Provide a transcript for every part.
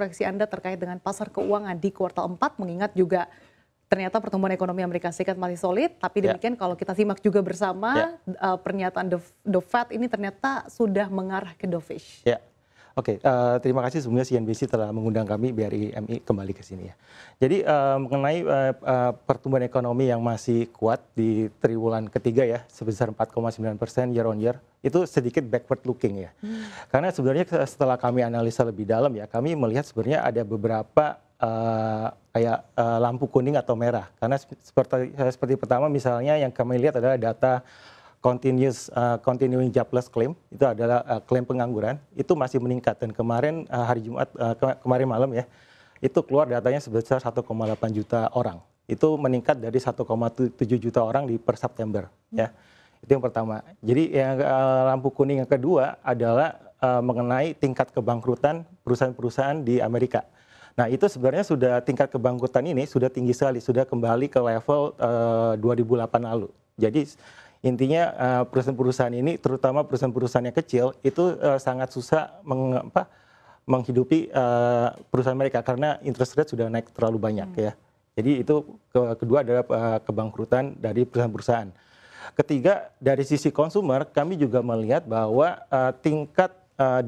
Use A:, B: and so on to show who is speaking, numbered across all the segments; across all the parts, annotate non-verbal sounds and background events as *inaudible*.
A: proyeksi Anda terkait dengan pasar keuangan di kuartal 4 mengingat juga ternyata pertumbuhan ekonomi Amerika Serikat masih solid, tapi ya. demikian yeah. kalau kita simak juga bersama yeah. Ya. uh, pernyataan the, Fed ini ternyata sudah mengarah ke dovish.
B: Yeah. Oke, okay, uh, eh, terima kasih sebelumnya CNBC telah mengundang kami BRI MI kembali ke sini ya. Jadi uh, mengenai uh, pertumbuhan ekonomi yang masih kuat di triwulan ketiga ya sebesar 4,9 persen year on year itu sedikit backward looking ya. Hmm. Karena sebenarnya setelah kami analisa lebih dalam ya, kami melihat sebenarnya ada beberapa uh, kayak uh, lampu kuning atau merah. Karena seperti seperti pertama misalnya yang kami lihat adalah data continuous uh, continuing jobless claim itu adalah uh, eh, klaim pengangguran itu masih meningkat dan kemarin uh, hari Jumat uh, kemarin malam ya itu keluar datanya sebesar 1,8 juta orang itu meningkat dari 1,7 juta orang di per September hmm. ya itu yang pertama jadi yang uh, lampu kuning yang kedua adalah uh, mengenai tingkat kebangkrutan perusahaan-perusahaan di Amerika Nah, itu sebenarnya sudah tingkat kebangkrutan ini sudah tinggi sekali, sudah kembali ke level uh, 2008 lalu. Jadi intinya eh, perusahaan-perusahaan ini terutama perusahaan-perusahaan yang kecil itu eh, sangat susah meng, apa, menghidupi eh, perusahaan mereka karena interest rate sudah naik terlalu banyak hmm. ya. Jadi itu kedua adalah kebangkrutan dari perusahaan-perusahaan. Ketiga dari sisi konsumer kami juga melihat bahwa tingkat uh,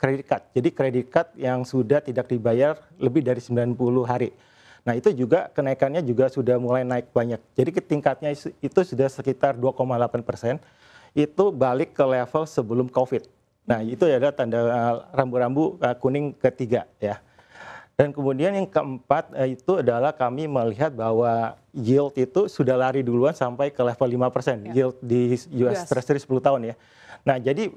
B: kredit uh, card. Jadi kredit card yang sudah tidak dibayar lebih dari 90 hari. Nah itu juga kenaikannya juga sudah mulai naik banyak. Jadi tingkatnya itu sudah sekitar 2,8 persen. Itu balik ke level sebelum COVID. Nah itu adalah tanda eh, rambu-rambu eh, kuning ketiga ya. Dan kemudian yang keempat eh, itu adalah kami melihat bahwa yield itu sudah lari duluan sampai ke level 5%, persen Yeah. yield di US, US Treasury 10 tahun ya. Nah, jadi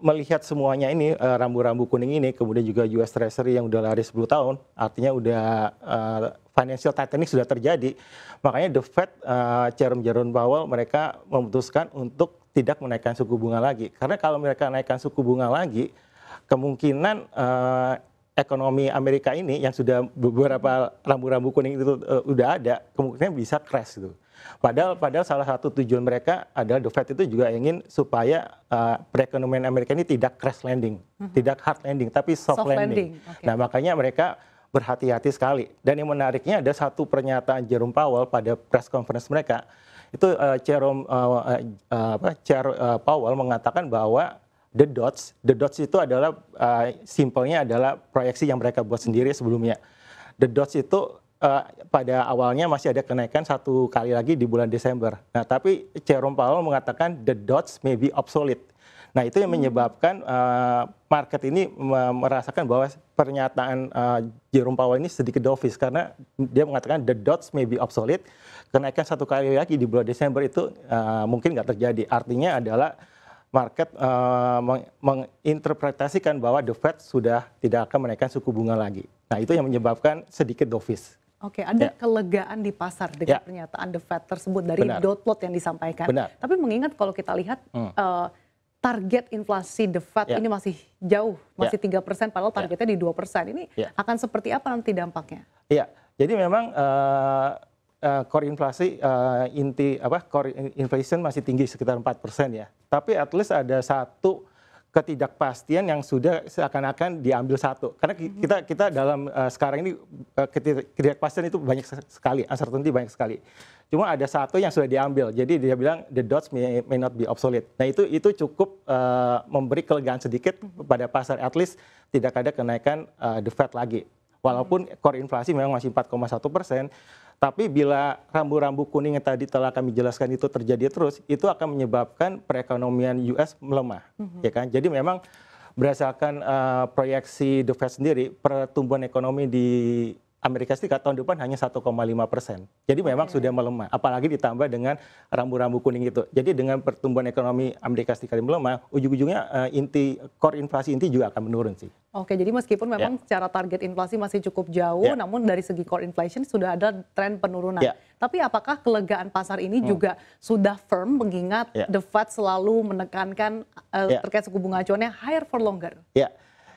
B: melihat semuanya ini eh, rambu-rambu uh, kuning ini kemudian juga US Treasury yang udah lari 10 tahun artinya udah uh, financial tightening sudah terjadi makanya the Fed uh, eh, Jerome Jerome Powell mereka memutuskan untuk tidak menaikkan suku bunga lagi karena kalau mereka naikkan suku bunga lagi kemungkinan uh, ekonomi Amerika ini yang sudah beberapa rambu-rambu kuning itu uh, udah ada kemungkinan bisa crash gitu. Padahal padahal salah satu tujuan mereka adalah the Fed itu juga ingin supaya uh, perekonomian Amerika ini tidak crash landing, mm-hmm. tidak hard landing, tapi soft, soft landing. landing. Okay. Nah makanya mereka berhati-hati sekali. Dan yang menariknya ada satu pernyataan Jerome Powell pada press conference mereka itu uh, Jerome uh, uh, apa, Chair uh, Powell mengatakan bahwa the dots, the dots itu adalah uh, simpelnya adalah proyeksi yang mereka buat sendiri sebelumnya. The dots itu uh, pada awalnya masih ada kenaikan satu kali lagi di bulan Desember. Nah, tapi Jerome Powell mengatakan the dots may be obsolete. Nah, itu yang hmm. menyebabkan uh, market ini merasakan bahwa pernyataan uh, Jerome Powell ini sedikit dovish karena dia mengatakan the dots may be obsolete. Kenaikan satu kali lagi di bulan Desember itu uh, mungkin nggak terjadi. Artinya adalah market uh, meng menginterpretasikan bahwa the Fed sudah tidak akan menaikkan suku bunga lagi. Nah, itu yang menyebabkan sedikit dovish.
A: Oke, ada ya. kelegaan di pasar dengan ya. pernyataan The Fed tersebut dari Benar. dot yang disampaikan. Benar. Tapi mengingat kalau kita lihat hmm. uh, target inflasi The Fed ya. ini masih jauh, masih ya. tiga ya. persen, padahal ya. targetnya ya. di dua persen. Ini ya. akan seperti apa nanti dampaknya?
B: Iya, jadi memang uh, uh, core inflasi uh, inti apa core inflation masih tinggi sekitar empat persen ya. Tapi at least ada satu ketidakpastian yang sudah seakan-akan diambil satu. Karena mhm. kita kita dalam uh, sekarang ini uh, ketidakpastian itu banyak sekali, uncertainty banyak sekali. Cuma ada satu yang sudah diambil. Jadi dia bilang the dots may, may not be obsolete. Nah, itu itu cukup uh, memberi kelegaan sedikit mhm. pada pasar at least tidak ada kenaikan uh, the Fed lagi. Walaupun mhm. core inflasi memang masih 4,1 persen, tapi bila rambu-rambu kuning yang tadi telah kami jelaskan itu terjadi terus, itu akan menyebabkan perekonomian US melemah, mm-hmm. ya kan? Jadi memang berdasarkan uh, proyeksi The Fed sendiri, pertumbuhan ekonomi di Amerika Serikat tahun depan hanya 1,5 persen. Jadi memang okay. sudah melemah, apalagi ditambah dengan rambu-rambu kuning itu. Jadi dengan pertumbuhan ekonomi Amerika Serikat yang melemah, ujung-ujungnya uh, inti core inflasi inti juga akan menurun sih.
A: Oke, jadi meskipun memang yeah. secara target inflasi masih cukup jauh, yeah. namun dari segi core inflation sudah ada tren penurunan. Yeah. Tapi apakah kelegaan pasar ini hmm. juga sudah firm mengingat yeah. the Fed selalu menekankan uh, eh, yeah. terkait suku bunga acuannya higher for longer?
B: Ya. Yeah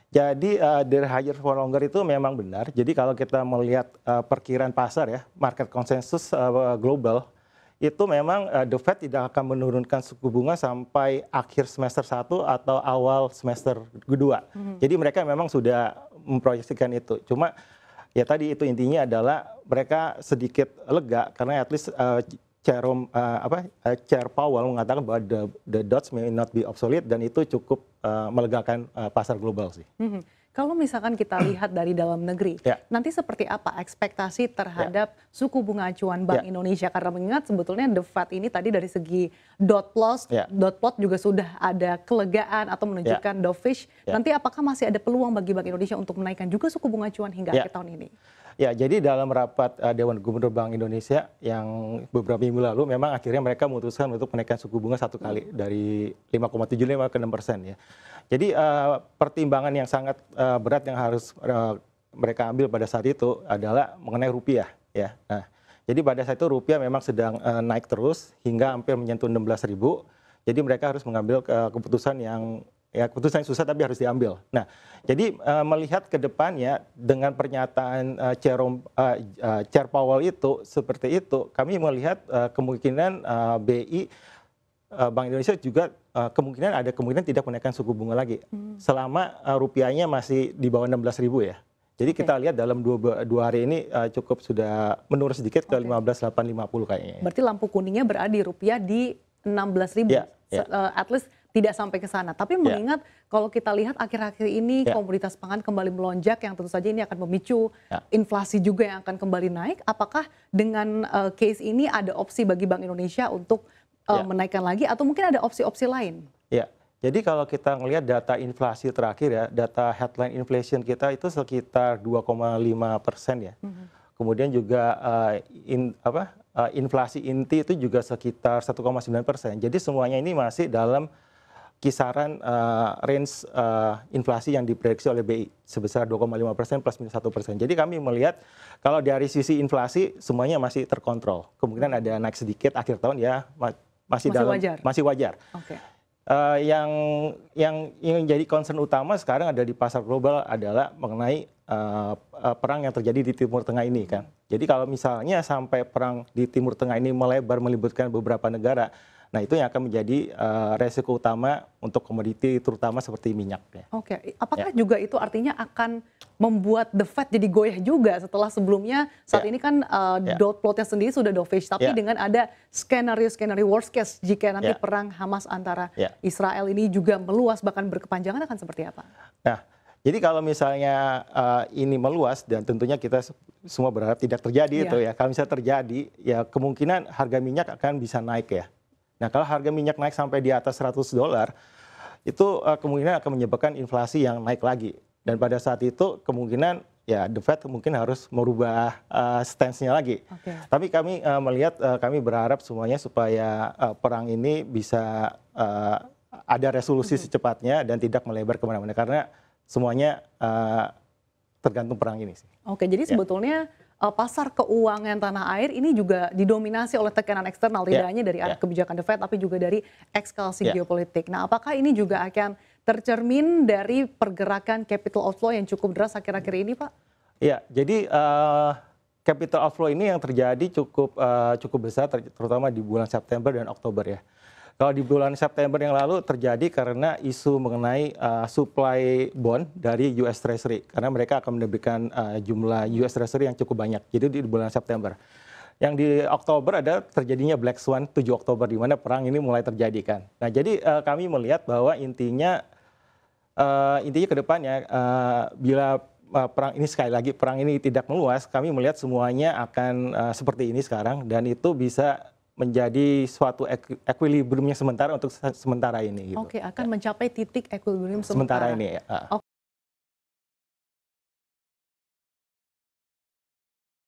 B: jadi uh, eh, dari higher for longer itu memang benar. Jadi kalau kita melihat uh, perkiraan pasar ya, market consensus uh, global itu memang uh, the Fed tidak akan menurunkan suku bunga sampai akhir semester 1 atau awal semester kedua. Mm -hmm. Jadi mereka memang sudah memproyeksikan itu. Cuma ya tadi itu intinya adalah mereka sedikit lega karena at least uh, Chair, uh, apa, uh, Chair Powell mengatakan bahwa the, the dots may not be obsolete dan itu cukup uh, melegakan uh, pasar global sih. Mm
A: -hmm. Kalau misalkan kita *clears throat* lihat dari dalam negeri, yeah. nanti seperti apa ekspektasi terhadap yeah. suku bunga acuan Bank yeah. Indonesia? Karena mengingat sebetulnya The Fed ini tadi dari segi dot plus yeah. dot plot juga sudah ada kelegaan atau menunjukkan yeah. dovish. Yeah. Nanti apakah masih ada peluang bagi Bank Indonesia untuk menaikkan juga suku bunga acuan hingga yeah. akhir tahun ini?
B: Ya, jadi dalam rapat uh, Dewan Gubernur Bank Indonesia yang beberapa minggu lalu memang akhirnya mereka memutuskan untuk menaikkan suku bunga satu kali hmm. dari 5,75 ke 6 persen ya. Jadi uh, pertimbangan yang sangat uh, berat yang harus uh, mereka ambil pada saat itu adalah mengenai rupiah ya. Nah, jadi pada saat itu rupiah memang sedang uh, naik terus hingga hampir menyentuh 16 ribu. Jadi mereka harus mengambil uh, keputusan yang ya keputusan susah tapi harus diambil. Nah, jadi uh, melihat ke depan ya dengan pernyataan uh, Chair, uh, Chair Powell itu seperti itu, kami melihat uh, kemungkinan uh, BI uh, Bank Indonesia juga uh, kemungkinan ada kemungkinan tidak menaikkan suku bunga lagi hmm. selama uh, rupiahnya masih di bawah 16 ribu ya. Jadi okay. kita lihat dalam dua, dua hari ini uh, cukup sudah menurun sedikit ke okay. 15.850 kayaknya. Ya.
A: Berarti lampu kuningnya berada di rupiah di 16 ribu. Yeah, yeah. uh, at least tidak sampai ke sana. Tapi ya. mengingat ya. kalau kita lihat akhir-akhir ini ya. komoditas pangan kembali melonjak yang tentu saja ini akan memicu ya. inflasi juga yang akan kembali naik. Apakah dengan uh, case ini ada opsi bagi Bank Indonesia untuk uh, ya. menaikkan lagi atau mungkin ada opsi-opsi lain?
B: Ya. Jadi kalau kita melihat data inflasi terakhir ya, data headline inflation kita itu sekitar 2,5 persen ya. -hmm. Kemudian juga uh, in, apa, uh, inflasi inti itu juga sekitar 1,9 persen. Jadi semuanya ini masih dalam kisaran uh, range uh, inflasi yang diprediksi oleh BI sebesar 2,5 persen plus minus satu persen. Jadi kami melihat kalau dari sisi inflasi semuanya masih terkontrol. Kemungkinan ada naik sedikit akhir tahun ya masih, masih dalam wajar. masih wajar. Okay. Uh, eh, yang yang yang jadi concern utama sekarang ada di pasar global adalah mengenai uh, perang yang terjadi di Timur Tengah ini kan. Jadi kalau misalnya sampai perang di Timur Tengah ini melebar melibatkan beberapa negara, Nah itu yang akan menjadi uh, resiko utama untuk komoditi terutama seperti minyak. Ya. Oke, okay. apakah ya. juga itu
A: artinya akan membuat the Fed jadi goyah juga setelah sebelumnya saat ya. ini kan uh, ya. dot plotnya sendiri sudah dovish, tapi ya. dengan ada skenario-skenario worst case jika nanti ya. perang Hamas antara ya. Israel ini juga meluas bahkan berkepanjangan akan seperti apa?
B: Nah. Jadi kalau misalnya uh, ini meluas dan tentunya kita semua berharap tidak terjadi yeah. itu ya. Kalau misalnya terjadi ya kemungkinan harga minyak akan bisa naik ya. Nah, kalau harga minyak naik sampai di atas 100 dolar, itu uh, kemungkinan akan menyebabkan inflasi yang naik lagi. Dan pada saat itu kemungkinan ya The Fed mungkin harus merubah uh, stance-nya lagi. Okay. Tapi kami uh, melihat uh, kami berharap semuanya supaya uh, perang ini bisa uh, ada resolusi mm -hmm. secepatnya dan tidak melebar kemana-mana karena semuanya uh, tergantung perang ini sih.
A: Oke, jadi ya. sebetulnya yeah uh, pasar keuangan tanah air ini juga didominasi oleh tekanan eksternal tidak ya, hanya dari arah yeah. kebijakan The Fed tapi juga dari ekskalasi yeah. geopolitik. Nah, apakah ini juga akan tercermin dari pergerakan capital outflow yang cukup deras akhir-akhir ini, Pak?
B: Ya, jadi uh, capital outflow ini yang terjadi cukup uh, cukup besar terutama di bulan September dan Oktober ya. Kalau di bulan September yang lalu terjadi karena isu mengenai uh, supply bond dari US Treasury karena mereka akan mendebarkan uh, jumlah US Treasury yang cukup banyak. Jadi di bulan September. Yang di Oktober ada terjadinya Black Swan 7 Oktober di mana perang ini mulai terjadi kan. Nah, jadi uh, kami melihat bahwa intinya uh, intinya ke depannya uh, bila uh, perang ini sekali lagi perang ini tidak meluas, kami melihat semuanya akan uh, seperti ini sekarang dan itu bisa menjadi suatu equilibriumnya sementara untuk sementara ini. Gitu. Oke,
A: akan ya. mencapai titik equilibrium sementara, sementara ini. Ya.
B: Ah. Oke.